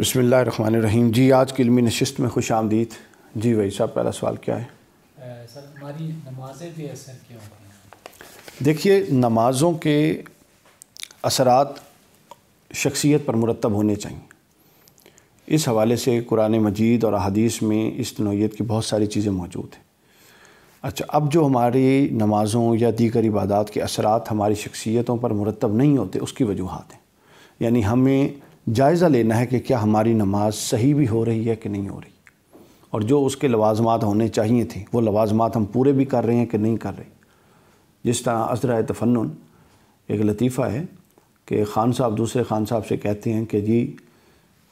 बसमिल जी आज की इलमी नशस्त में खुश आमदीद जी वही साहब पहला सवाल क्या है देखिए नमाज़ों के असरात शख्सियत पर मुरतब होने चाहिए इस हवाले से कुरान मजीद और अदीस में इस नोयत की बहुत सारी चीज़ें मौजूद हैं अच्छा अब जो हमारी नमाज़ों या दीगर इबादत के असरात हमारी शख्सियतों पर मुरतब नहीं होते उसकी वजूहत हैं यानी हमें जायज़ा लेना है कि क्या हमारी नमाज सही भी हो रही है कि नहीं हो रही और जो उसके लवाजमात होने चाहिए थे वो लवाजमात हम पूरे भी कर रहे हैं कि नहीं कर रहे जिस तरह अजरा तफन एक लतीफ़ा है कि ख़ान साहब दूसरे ख़ान साहब से कहते हैं कि जी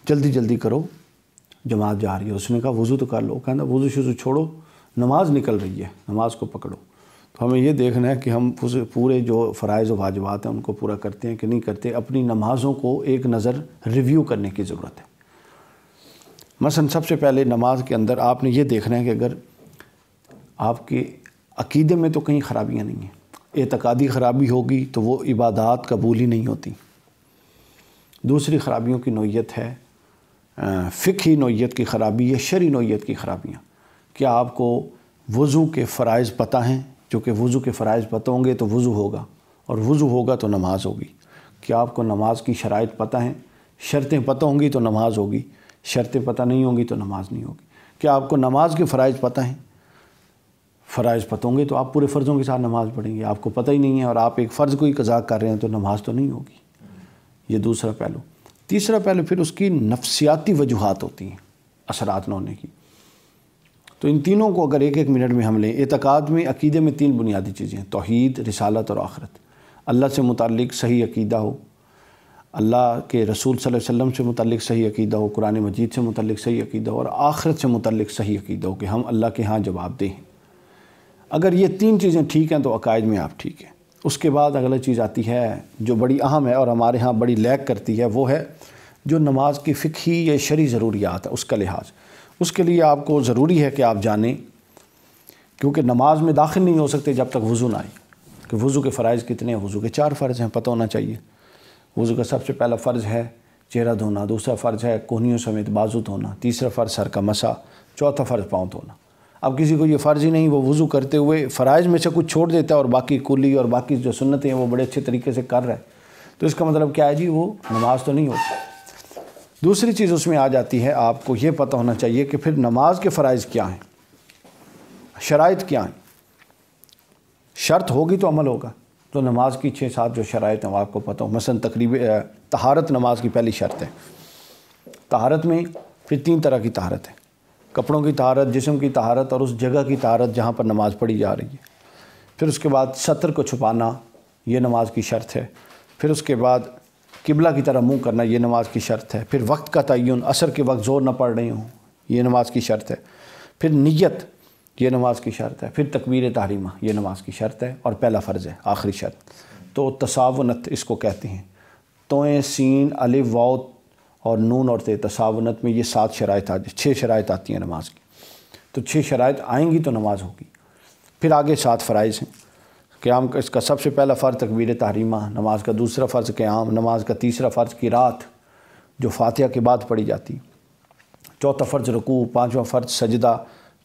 जल्दी जल्दी करो जमात जा रही है उसने कहा वज़ू तो कर लो कहना वज़ू शुजू छोड़ो नमाज निकल रही है नमाज को पकड़ो तो हमें ये देखना है कि हम उस पूरे जो फ़रज़ व वाजबात हैं उनको पूरा करते हैं कि नहीं करते अपनी नमाज़ों को एक नज़र रिव्यू करने की ज़रूरत है मसन सबसे पहले नमाज के अंदर आपने ये देखना है कि अगर आपके अकीदे में तो कहीं ख़राबियाँ नहीं हैं एतकादी ख़राबी होगी तो वो इबादत कबूल ही नहीं होती दूसरी ख़राबियों की नोयत है फ़िकी नोयत की ख़राबी या शरी नोयत की ख़राबियाँ क्या आपको वज़ू के फ़रज़ पता हैं चूँकि वज़ू के फ़रज़ पता होंगे तो वज़ू होगा और वज़ू होगा तो नमाज होगी क्या आपको नमाज की शराइ पता हैं शर्तें पता होंगी तो नमाज होगी शर्तें पता नहीं होंगी तो नमाज नहीं होगी क्या आपको नमाज के फ़रज़ पता हैं फ़रज़ पता होंगे तो आप पूरे फ़र्ज़ों के साथ नमाज पढ़ेंगे आपको पता ही नहीं है और आप एक फ़र्ज़ को ही कज़ा कर रहे हैं तो नमाज तो नहीं होगी ये दूसरा पहलू तीसरा पहलू फिर उसकी नफसियाती वजूहत होती हैं असरात न होने की तो इन तीनों को अगर एक एक मिनट में हम लें एतक़ाद में अकीदे में तीन बुनियादी चीज़ें हैं तोहद रिसालत और आखरत अल्लाह से मुतल सही अकीदा हो अल्लाह के रसूल वसम से मतलब सही अकीदा हो कुरान मजीद से मुतल सही अकीदा हो और आखरत से मुतक सही अकीदा हो कि हम अल्लाह के यहाँ जवाब दें अगर ये तीन चीज़ें ठीक हैं तो अकायद में आप ठीक हैं उसके बाद अगला चीज़ आती है जो बड़ी अहम है और हमारे यहाँ बड़ी लैक करती है वो है जो नमाज की फ़िकी या शरी ज़रूरियात है उसका लिहाज उसके लिए आपको ज़रूरी है कि आप जानें क्योंकि नमाज में दाखिल नहीं हो सकते जब तक वज़ू ना आए कि वज़ू के फ़रज़ कितने हैं वज़ू के चार फ़र्ज़ हैं पता होना चाहिए वज़ू का सबसे पहला फ़र्ज़ है चेहरा धोना दूसरा फ़र्ज़ है कोहनियों समेत बाजू धोना तीसरा फ़र्ज़ सर का मसा चौथा फ़र्ज़ पाँव धोना अब किसी को ये फ़र्ज़ ही नहीं वो वज़ू करते हुए फ़राइज़ में से कुछ छोड़ देता है और बाकी कुली और बाकी जो सुन्नतें हैं वो बड़े अच्छे तरीके से कर रहा है तो इसका मतलब क्या है जी वो नमाज़ तो नहीं होती दूसरी चीज़ उसमें आ जाती है आपको ये पता होना चाहिए कि फिर नमाज के फ़रज़ क्या हैं शराइ क्या हैं शर्त होगी तो अमल होगा तो नमाज की छः सात जो शराइ हैं वो आपको पता हो मसन तकरीब तहारत नमाज की पहली शर्त है तहारत में फिर तीन तरह की तहारत है कपड़ों की तहारत जिसम की तहारत और उस जगह की तहारत जहाँ पर नमाज़ पढ़ी जा रही है फिर उसके बाद सतर को छुपाना ये नमाज की शर्त है फिर उसके बाद किबला की तरह मुंह करना ये नमाज की शर्त है फिर वक्त का तयन असर के वक्त ज़ोर ना पड़ रही हूँ ये नमाज की शर्त है फिर नीयत ये नमाज की शर्त है फिर तकबीर तहरीमा ये नमाज की शर्त है और पहला फ़र्ज़ है आखिरी शर्त तो तसावनत इसको कहते हैं तोएँ सीन अलिफ वाउत और नून और ते तसावनत में ये सात शराय आती छः शराय आती हैं नमाज की तो छः शराय आएँगी तो नमाज होगी फिर आगे सात फ़राइज़ हैं क़्याम का इसका सबसे पहला फ़र्ज़ तकबीर तहरीमा नमाज का दूसरा फ़र्ज़ क़्याम नमाज का तीसरा फ़र्ज़ की रात जो फातिहा के बाद पढ़ी जाती चौथा फ़र्ज़ रकू पाँचवा फ़र्ज़ सजदा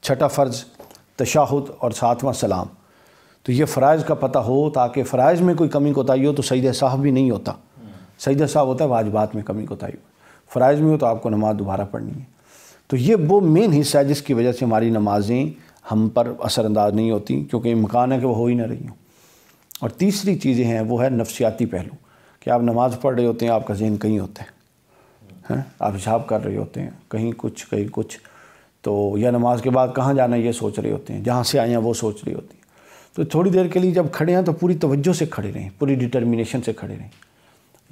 छठा फ़र्ज़ तशाहुद और सातवां सलाम तो ये फ़रज़ का पता हो ताकि फ़रज़ में कोई कमी कोताही हो तो सईद साहब भी नहीं होता सईद साहब होता है वाजबात में कमी कोताही हो फ़रज़ में हो तो आपको नमाज दोबारा पढ़नी है तो ये वो मेन हिस्सा है जिसकी वजह से हमारी नमाजें हम पर असरअंदाज नहीं होती क्योंकि इम्कान है कि वह हो ही ना रही हूँ और तीसरी चीज़ें हैं वो है नफसियाती पहलू कि आप नमाज़ पढ़ रहे होते हैं आपका जहन कहीं होता है हैं आप हिसाब कर रहे होते हैं कहीं कुछ कहीं कुछ तो या नमाज के बाद कहाँ जाना ये सोच रहे होते हैं जहाँ से आए हैं वो सोच रही होती हैं तो थोड़ी देर के लिए जब खड़े हैं तो पूरी तवज्जो से खड़े रहें पूरी डिटर्मिनेशन से खड़े रहें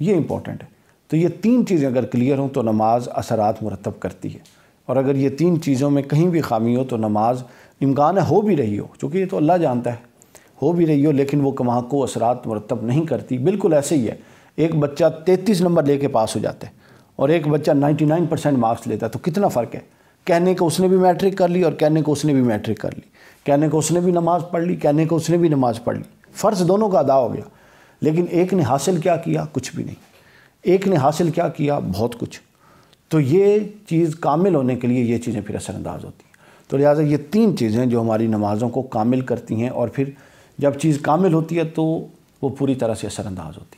ये इंपॉर्टेंट है तो ये तीन चीज़ें अगर क्लियर हों तो नमाज असरात मुरतब करती है और अगर ये तीन चीज़ों में कहीं भी खामी हो तो नमाज इम्कान हो भी रही हो चूँकि ये तो अल्लाह जानता है हो भी रही हो लेकिन वो कमा को असरात मरतब नहीं करती बिल्कुल ऐसे ही है एक बच्चा तैंतीस नंबर ले कर पास हो जाता है और एक बच्चा नाइन्टी नाइन परसेंट मार्क्स लेता है तो कितना फ़र्क है कहने को उसने भी मैट्रिक कर ली और कहने को उसने भी मैट्रिक कर ली कहने को उसने भी नमाज़ पढ़ ली कहने को उसने भी नमाज़ पढ़ ली फ़र्ज़ दोनों का अदा हो गया लेकिन एक ने हासिल क्या किया कुछ भी नहीं एक ने हासिल क्या किया बहुत कुछ तो ये चीज़ कामिल होने के लिए ये चीज़ें फिर असरानंदाज होती हैं तो लिहाजा ये तीन चीज़ें जो हमारी नमाज़ों को कामिल करती हैं और फिर जब चीज़ कामिल होती है तो वो पूरी तरह से असरअंदाज होती है